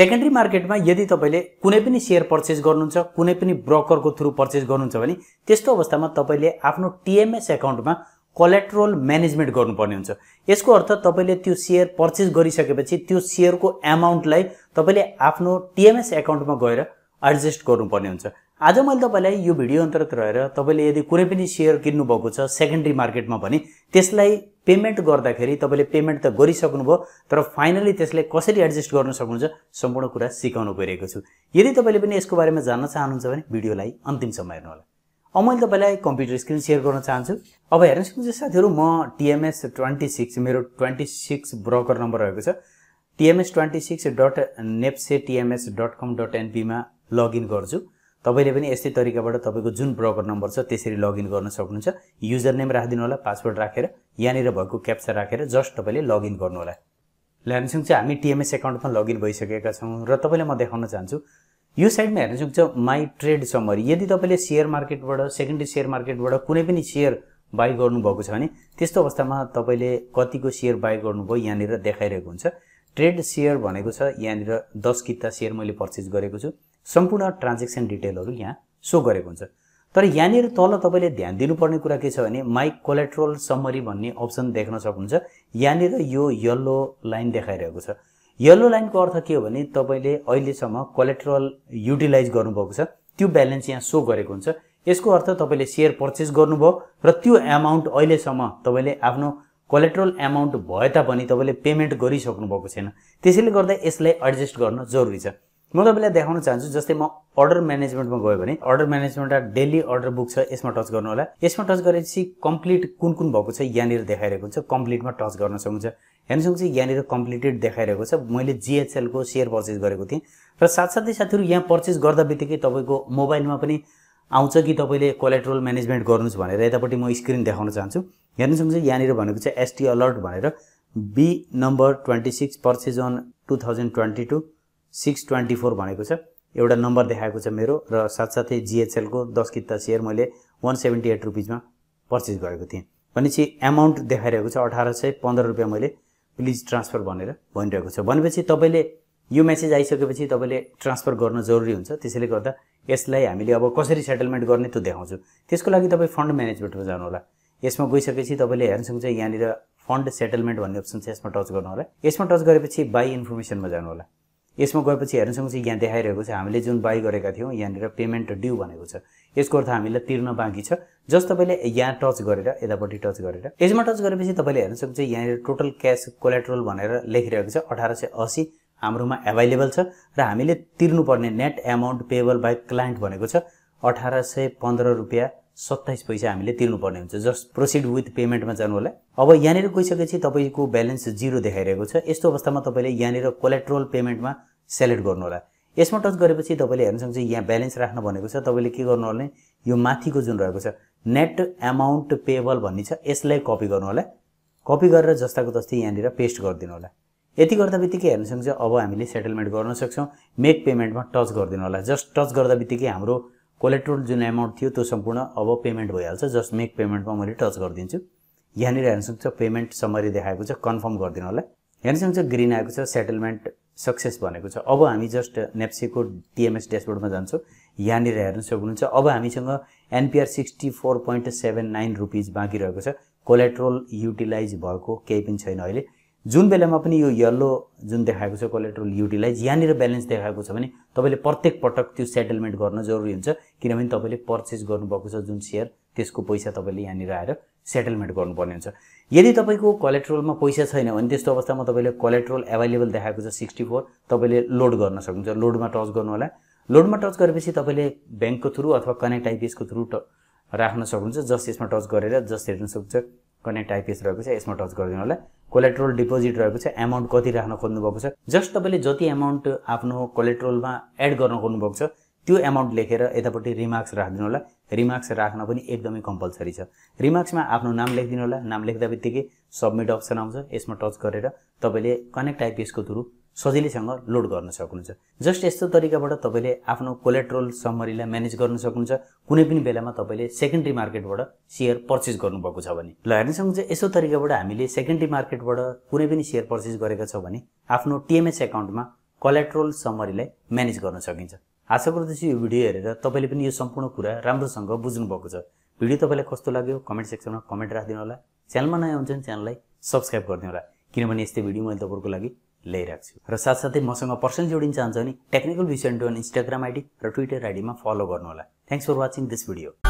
secondary मार्केटमा यदि तपाईँले कुनै पनि सेयर पर्चेस गर्नुहुन्छ कुनै पनि ब्रोकरको थ्रु पर्चेस गर्नुहुन्छ भने त्यस्तो अवस्थामा तपाईँले आफ्नो टिएमएस एकाउन्टमा कलेक्ट्रोल म्यानेजमेन्ट गर्नुपर्ने हुन्छ यसको अर्थ तपाईँले त्यो सेयर पर्चेस गरिसकेपछि त्यो सेयरको एमाउन्टलाई तपाईँले आफ्नो टिएमएस एकाउन्टमा गएर एडजस्ट गर्नुपर्ने हुन्छ आज मैले तपाईँलाई यो भिडियो अन्तर्गत रहेर तपाईँले यदि कुनै पनि सेयर किन्नुभएको छ सेकेन्डरी मार्केटमा भने त्यसलाई पेमेन्ट गर्दाखेरि तपाईँले पेमेन्ट त गरिसक्नुभयो तर फाइनली त्यसलाई कसरी एडजस्ट गर्न सक्नुहुन्छ सम्पूर्ण कुरा सिकाउनु गइरहेको छु यदि तपाईँले पनि यसको बारेमा जान्न चाहनुहुन्छ भने भिडियोलाई अन्तिमसम्म हेर्नुहोला अब मैले तपाईँलाई कम्प्युटर स्क्रिन सेयर गर्न चाहन्छु अब हेर्न सक्नुहुन्छ साथीहरू म टिएमएस ट्वेन्टी सिक्स मेरो ट्वेन्टी सिक्स ब्रोकर नम्बर रहेको छ TMS twenty six dot NEPSE TMS dot com dot एनपीमा लगइन गर्छु तपाईँले पनि यस्तै तरिकाबाट तपाईँको जुन ब्रोकर नम्बर छ त्यसरी लगइन गर्न सक्नुहुन्छ युजर नेम राखिदिनु होला पासवर्ड राखेर यहाँनिर भएको क्याप्चा राखेर जस्ट तपाईँले लगइन गर्नु होला ल्यान्सुङ चाहिँ हामी टिएमएस एकाउन्टमा लगइन भइसकेका छौँ र तपाईँलाई म देखाउन चाहन्छु यो साइडमा हेर्न सक्छ माई ट्रेड समरी यदि तपाईँले सेयर मार्केटबाट सेकेन्डरी सेयर मार्केटबाट कुनै पनि सेयर बाई गर्नुभएको छ भने त्यस्तो अवस्थामा तपाईँले कतिको सेयर बाई गर्नुभयो यहाँनिर देखाइरहेको हुन्छ ट्रेड सेयर भनेको छ यहाँनिर दस किता सेयर मैले पर्चेस गरेको छु सम्पूर्ण ट्रान्जेक्सन डिटेलहरू यहाँ सो गरेको हुन्छ तर यहाँनिर तल तपाईँले ध्यान दिनुपर्ने कुरा के छ भने माइक कोलेट्रोल समरी भन्ने अप्सन देख्न सक्नुहुन्छ यहाँनिर यो यल्लो लाइन देखाइरहेको छ यल्लो लाइनको अर्थ के हो भने तपाईँले अहिलेसम्म कोलेट्रोल युटिलाइज गर्नुभएको छ त्यो ब्यालेन्स यहाँ सो गरेको हुन्छ यसको अर्थ तपाईँले सेयर पर्चेस गर्नुभयो र त्यो एमाउन्ट अहिलेसम्म तपाईँले आफ्नो कोलेट्रोल एमाउन्ट भए तापनि तपाईँले पेमेन्ट गरिसक्नु भएको छैन त्यसैले गर्दा यसलाई एडजस्ट गर्न जरुरी छ म तपाईँलाई देखाउन चाहन्छु जस्तै म अर्डर म्यानेजमेन्टमा गयो भने order management daily order book छ यसमा टच गर्नु होला यसमा टच गरेपछि कम्प्लिट कुन कुन भएको छ यहाँनिर देखाइरहेको हुन्छ कम्प्लिटमा टच गर्न सक्नुहुन्छ हेर्नुसँग चाहिँ यहाँनिर कम्प्लिटेड देखाइरहेको छ मैले जिएचएलको सेयर पर्चेस गरेको थिएँ र साथसाथै साथीहरू यहाँ पर्चेस गर्दा बित्तिकै तपाईँको मोबाइलमा पनि आउँछ कि तपाईँले कोलेट्रोल म्यानेजमेन्ट गर्नुहोस् भनेर यतापट्टि म स्क्रिन देखाउन चाहन्छु हेर्नुसँग चाहिँ यहाँनिर भनेको छ एसटी अलर्ट भनेर B number twenty six purchase on two thousand twenty two six twenty four भनेको छ एउटा नम्बर देखाएको छ मेरो र साथसाथै जिएचएलको दस किता सेयर मैले वान सेभेन्टी एट रुपिजमा पर्चेस गरेको थिएँ भनेपछि एमाउन्ट देखाइरहेको छ अठार सय पन्ध्र रुपियाँ मैले प्लिज ट्रान्सफर भनेर भनिरहेको छ भनेपछि तपाईँले यो मेसेज आइसकेपछि तपाईँले ट्रान्सफर गर्न जरुरी हुन्छ त्यसैले गर्दा यसलाई हामीले अब कसरी सेटलमेन्ट गर्ने त्यो देखाउँछु त्यसको लागि तपाईँ फन्ड म्यानेजमेन्टमा जानुहोला यसमा गइसकेपछि तपाईँले हेर्नु सक्छ यहाँनिर फन्ड सेटलमेन्ट भन्ने अप्सन छ यसमा टच गर्नु होला यसमा टच गरेपछि बाई इन्फर्मेसनमा जानु होला यसमा गएपछि हेर्नुसँग चाहिँ यहाँ देखाइरहेको छ हामीले जुन बाई गरेका थियौँ यहाँनिर पेमेन्ट ड्यू भनेको छ यसको अर्थ हामीलाई तिर्न बाँकी छ जस तपाईँले यहाँ टच गरेर यतापट्टि टच गरेर यसमा टच गरेपछि तपाईँले हेर्न सक्नुहुन्छ यहाँनिर टोटल क्यास कोलेट्रोल भनेर लेखिरहेको छ अठार सय असी हाम्रोमा एभाइलेबल छ र हामीले तिर्नुपर्ने net amount payable by client भनेको छ अठार सय पन्ध्र रुपियाँ सत्ताइस पैसा हामीले तिर्नुपर्ने हुन्छ जस्ट प्रोसिड विथ पेमेन्टमा जानु होला अब यहाँनिर गइसकेपछि तपाईँको ब्यालेन्स जिरो देखाइरहेको छ यस्तो अवस्थामा तपाईँले यहाँनिर कोलेट्रोल पेमेन्टमा सेलेक्ट गर्नु होला यसमा टच गरेपछि तपाईँले हेर्न सक्छ यहाँ ब्यालेन्स राख्न भनेको छ तपाईँले के गर्नु होला यो माथिको जुन रहेको छ नेट एमाउन्ट पेबल भन्ने छ यसलाई कपी गर्नु होला कपी गरेर जस्ताको जस्तै यहाँनिर पेस्ट गरिदिनु होला यति गर्दा बित्तिकै हेर्न सक्छ अब हामीले सेटलमेन्ट गर्न सक्छौँ मेक पेमेन्टमा टच गरिदिनु होला जस्ट टच गर्दा बित्तिकै हाम्रो कोलेट्रोल जुन एमाउन्ट थियो त्यो सम्पूर्ण अब पेमेन्ट भइहाल्छ जस्ट मेक पेमेन्टमा मैले टच गरिदिन्छु यहाँनिर हेर्न सक्छ पेमेन्ट समरी देखाएको छ कन्फर्म गरिदिनु होला हेर्न सक्छ ग्रिन आएको छ सेटलमेन्ट सक्सेस भनेको छ अब हामी जस्ट नेप्सीको टिएमएस ड्यासबोर्डमा जान्छौँ यहाँनिर हेर्न सक्नुहुन्छ अब हामीसँग NPR sixty four point seven nine rupees बाँकी रहेको छ कोलेट्रोल युटिलाइज भएको केही पनि छैन अहिले जुन बेलामा पनि यो यल्लो जुन देखाएको छ कोलेट्रोल युटिलाइज यहाँनिर ब्यालेन्स देखाएको छ भने तपाईँले प्रत्येक पटक त्यो सेटलमेन्ट गर्न जरुरी हुन्छ किनभने तपाईँले पर्चेस गर्नुभएको छ जुन सेयर त्यसको पैसा तपाईँले यहाँनिर आएर सेटलमेन्ट गर्नुपर्ने हुन्छ यदि तपाईँको कोलेट्रोलमा पैसा छैन भने त्यस्तो अवस्थामा तपाईँले कोलेट्रोल एभाइलेबल देखाएको छ सिक्सटी फोर तपाईँले लोड गर्न सक्नुहुन्छ लोडमा टच गर्नु होला लोडमा टच गरेपछि तपाईँले ब्याङ्कको थ्रु अथवा कनेक्ट आइपिएसको थ्रु राख्न सक्नुहुन्छ जस्ट यसमा टच गरेर जस्ट हेर्न सक्नुहुन्छ कनेक्ट आइपिएस रहेको छ यसमा टच गरिदिनु होला कोलेट्रोल डिपोजिट रहेको छ एमाउन्ट कति राख्न खोज्नुभएको छ जस्ट तपाईँले जति एमाउन्ट आफ्नो कोलेट्रोलमा एड गर्न खोज्नुभएको छ त्यो एमाउन्ट लेखेर यतापट्टि रिमार्क्स राखिदिनु होला रिमार्क्स राख्न पनि एकदमै कम्पलसरी छ रिमार्क्समा आफ्नो नाम लेखिदिनु होला नाम लेख्दा बित्तिकै सब्मिट अप्सन आउँछ यसमा टच गरेर तपाईँले कनेक्ट आइपिएसको थ्रु सजिलैसँग लोड गर्न सक्नुहुन्छ जस्ट यस्तो तरिकाबाट तपाईँले आफ्नो कोलेट्रोल समरीलाई म्यानेज गर्न सक्नुहुन्छ कुनै पनि बेलामा तपाईँले सेकेन्ड्री मार्केटबाट सेयर पर्चेस गर्नुभएको छ भने ल हेर्नुहोस् चाहिँ यस्तो तरिकाबाट हामीले सेकेन्ड्री मार्केटबाट कुनै पनि सेयर पर्चेस गरेका छौँ भने आफ्नो टिएमएस एकाउन्टमा कोलेट्रोल समरीलाई म्यानेज गर्न सकिन्छ आशा गर्दछु यो भिडियो हेरेर तपाईँले पनि यो सम्पूर्ण कुरा राम्रोसँग बुझ्नुभएको छ भिडियो तपाईँलाई कस्तो लाग्यो कमेन्ट सेक्सनमा कमेन्ट राखिदिनु होला च्यानलमा नयाँ भने च्यानललाई सब्सक्राइब गरिदिनु होला किनभने यस्तै भिडियो मैले तपाईँको लागि ल्याइरहेको छु र साथसाथै मसँग पर्सनल जोडिन चाहन्छ भने टेक्निकल भिजन डोन इन्स्टाग्राम आइडी र ट्विटर आइडीमा फलो गर्नुहोला thanks for watching this video